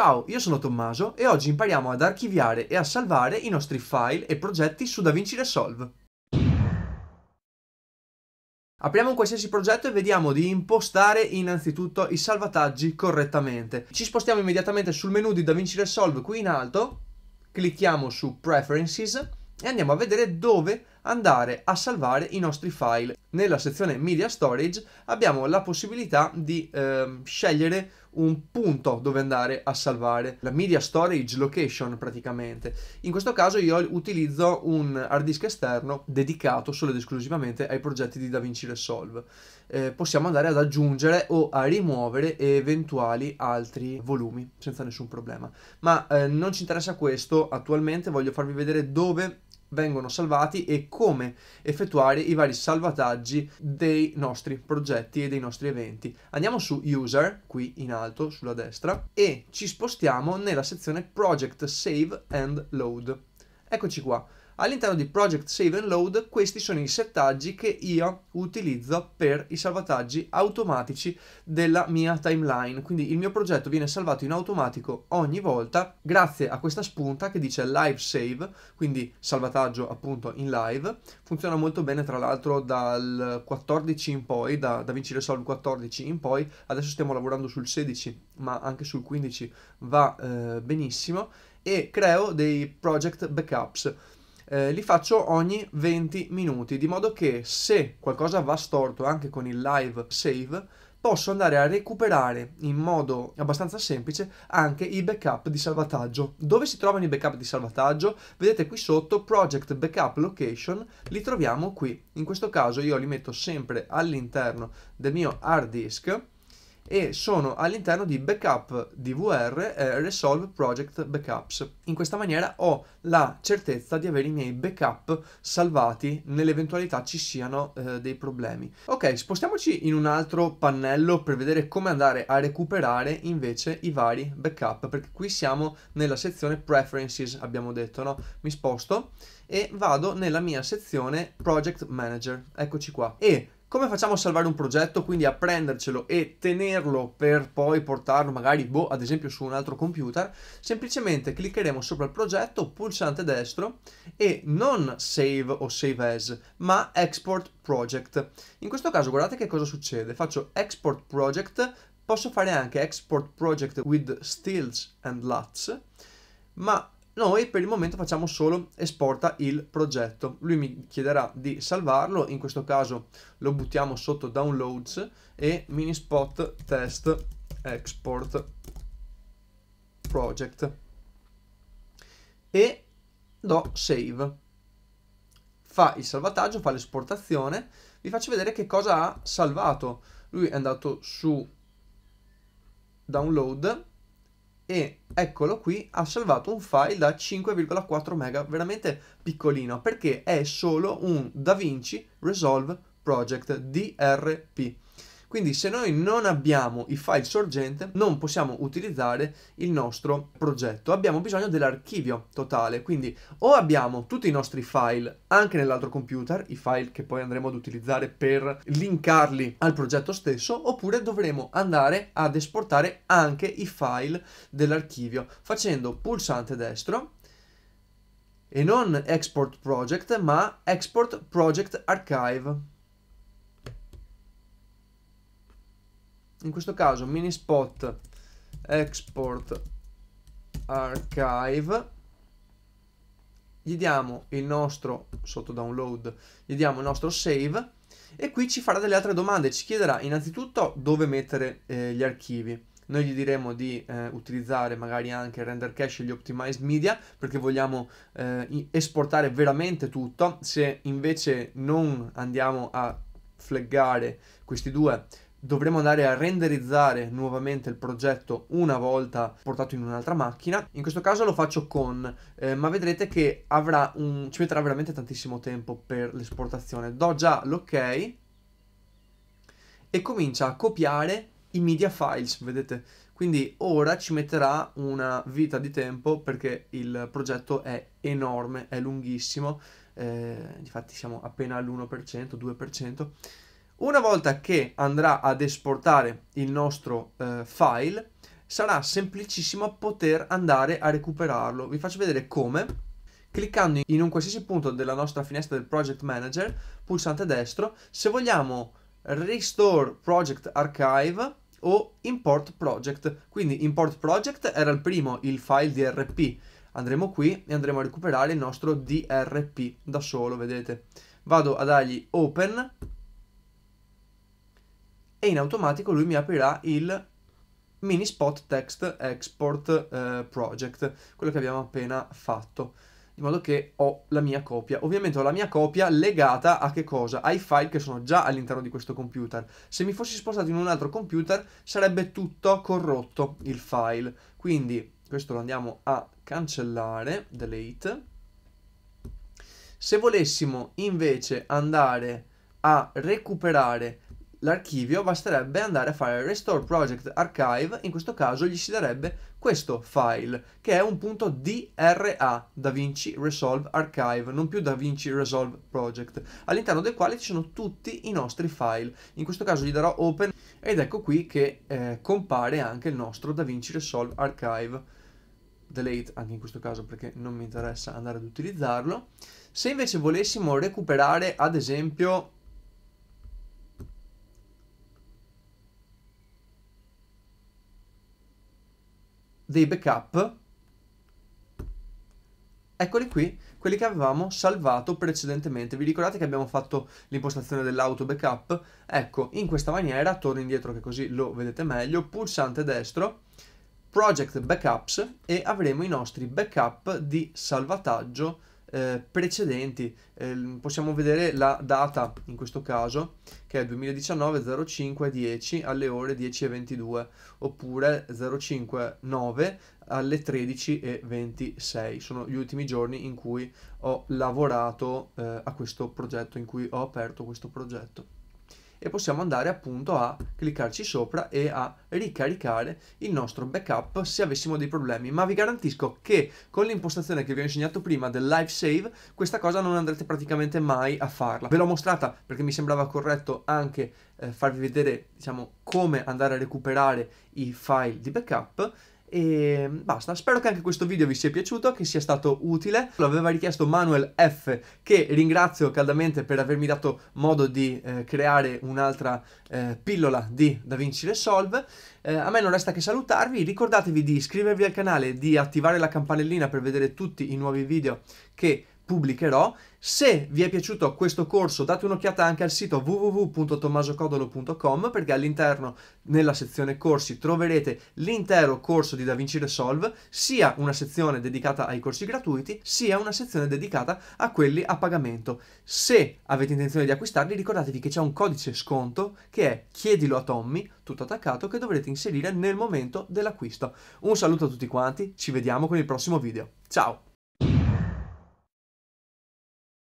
Ciao, io sono Tommaso e oggi impariamo ad archiviare e a salvare i nostri file e progetti su DaVinci Resolve. Apriamo un qualsiasi progetto e vediamo di impostare innanzitutto i salvataggi correttamente. Ci spostiamo immediatamente sul menu di DaVinci Resolve qui in alto, clicchiamo su Preferences e andiamo a vedere dove andare a salvare i nostri file. Nella sezione Media Storage abbiamo la possibilità di eh, scegliere un punto dove andare a salvare, la media storage location praticamente. In questo caso io utilizzo un hard disk esterno dedicato solo ed esclusivamente ai progetti di DaVinci Resolve. Eh, possiamo andare ad aggiungere o a rimuovere eventuali altri volumi senza nessun problema. Ma eh, non ci interessa questo, attualmente voglio farvi vedere dove vengono salvati e come effettuare i vari salvataggi dei nostri progetti e dei nostri eventi. Andiamo su User, qui in alto sulla destra, e ci spostiamo nella sezione Project Save and Load. Eccoci qua. All'interno di Project Save and Load questi sono i settaggi che io utilizzo per i salvataggi automatici della mia timeline, quindi il mio progetto viene salvato in automatico ogni volta grazie a questa spunta che dice live save, quindi salvataggio appunto in live, funziona molto bene tra l'altro dal 14 in poi, da Vinci Resolve 14 in poi, adesso stiamo lavorando sul 16 ma anche sul 15 va eh, benissimo e creo dei project backups eh, li faccio ogni 20 minuti, di modo che se qualcosa va storto anche con il live save, posso andare a recuperare in modo abbastanza semplice anche i backup di salvataggio. Dove si trovano i backup di salvataggio? Vedete qui sotto Project Backup Location, li troviamo qui. In questo caso io li metto sempre all'interno del mio hard disk e sono all'interno di backup DVR eh, Resolve Project Backups. In questa maniera ho la certezza di avere i miei backup salvati nell'eventualità ci siano eh, dei problemi. Ok, spostiamoci in un altro pannello per vedere come andare a recuperare invece i vari backup, perché qui siamo nella sezione Preferences, abbiamo detto, no? Mi sposto e vado nella mia sezione Project Manager. Eccoci qua. E come facciamo a salvare un progetto, quindi a prendercelo e tenerlo per poi portarlo magari, boh, ad esempio su un altro computer? Semplicemente cliccheremo sopra il progetto, pulsante destro e non save o save as, ma export project. In questo caso guardate che cosa succede, faccio export project, posso fare anche export project with stills and lots, ma noi per il momento facciamo solo esporta il progetto. Lui mi chiederà di salvarlo, in questo caso lo buttiamo sotto downloads e mini spot test export project e do save. Fa il salvataggio, fa l'esportazione, vi faccio vedere che cosa ha salvato. Lui è andato su download e eccolo qui, ha salvato un file da 5,4 mega, veramente piccolino, perché è solo un DaVinci Resolve Project DRP. Quindi se noi non abbiamo i file sorgente non possiamo utilizzare il nostro progetto. Abbiamo bisogno dell'archivio totale, quindi o abbiamo tutti i nostri file anche nell'altro computer, i file che poi andremo ad utilizzare per linkarli al progetto stesso, oppure dovremo andare ad esportare anche i file dell'archivio facendo pulsante destro e non export project ma export project archive in questo caso mini spot export archive gli diamo il nostro sotto download gli diamo il nostro save e qui ci farà delle altre domande ci chiederà innanzitutto dove mettere eh, gli archivi noi gli diremo di eh, utilizzare magari anche il render cache e gli optimized media perché vogliamo eh, esportare veramente tutto se invece non andiamo a flaggare questi due dovremo andare a renderizzare nuovamente il progetto una volta portato in un'altra macchina. In questo caso lo faccio con, eh, ma vedrete che un, ci metterà veramente tantissimo tempo per l'esportazione. Do già l'ok e comincia a copiare i media files, vedete? Quindi ora ci metterà una vita di tempo perché il progetto è enorme, è lunghissimo, eh, infatti siamo appena all'1%, 2%. Una volta che andrà ad esportare il nostro eh, file, sarà semplicissimo poter andare a recuperarlo. Vi faccio vedere come. Cliccando in un qualsiasi punto della nostra finestra del Project Manager, pulsante destro, se vogliamo Restore Project Archive o Import Project. Quindi Import Project era il primo, il file DRP. Andremo qui e andremo a recuperare il nostro DRP da solo, vedete. Vado a dargli Open e in automatico lui mi aprirà il mini spot text export eh, project, quello che abbiamo appena fatto, in modo che ho la mia copia. Ovviamente ho la mia copia legata a che cosa? Ai file che sono già all'interno di questo computer. Se mi fossi spostato in un altro computer sarebbe tutto corrotto il file, quindi questo lo andiamo a cancellare, delete. Se volessimo invece andare a recuperare l'archivio basterebbe andare a fare restore project archive, in questo caso gli si darebbe questo file, che è un punto DRA, DaVinci Resolve Archive, non più DaVinci Resolve Project, all'interno del quale ci sono tutti i nostri file. In questo caso gli darò open ed ecco qui che eh, compare anche il nostro DaVinci Resolve Archive. Delete anche in questo caso perché non mi interessa andare ad utilizzarlo. Se invece volessimo recuperare ad esempio dei backup, eccoli qui, quelli che avevamo salvato precedentemente. Vi ricordate che abbiamo fatto l'impostazione dell'auto backup? Ecco, in questa maniera, torno indietro che così lo vedete meglio, pulsante destro, project backups e avremo i nostri backup di salvataggio eh, precedenti. Eh, possiamo vedere la data in questo caso che è 2019 05 10 alle ore 10.22 oppure 05 9 alle 13.26. Sono gli ultimi giorni in cui ho lavorato eh, a questo progetto, in cui ho aperto questo progetto e possiamo andare appunto a cliccarci sopra e a ricaricare il nostro backup se avessimo dei problemi ma vi garantisco che con l'impostazione che vi ho insegnato prima del live save questa cosa non andrete praticamente mai a farla ve l'ho mostrata perché mi sembrava corretto anche eh, farvi vedere diciamo come andare a recuperare i file di backup e basta, spero che anche questo video vi sia piaciuto, che sia stato utile. Lo aveva richiesto Manuel F, che ringrazio caldamente per avermi dato modo di eh, creare un'altra eh, pillola di Da Vinci Resolve. Eh, a me non resta che salutarvi, ricordatevi di iscrivervi al canale, di attivare la campanellina per vedere tutti i nuovi video che pubblicherò se vi è piaciuto questo corso date un'occhiata anche al sito www.tommasocodolo.com perché all'interno nella sezione corsi troverete l'intero corso di DaVinci Resolve, sia una sezione dedicata ai corsi gratuiti, sia una sezione dedicata a quelli a pagamento. Se avete intenzione di acquistarli ricordatevi che c'è un codice sconto che è chiedilo a Tommy, tutto attaccato, che dovrete inserire nel momento dell'acquisto. Un saluto a tutti quanti, ci vediamo con il prossimo video. Ciao!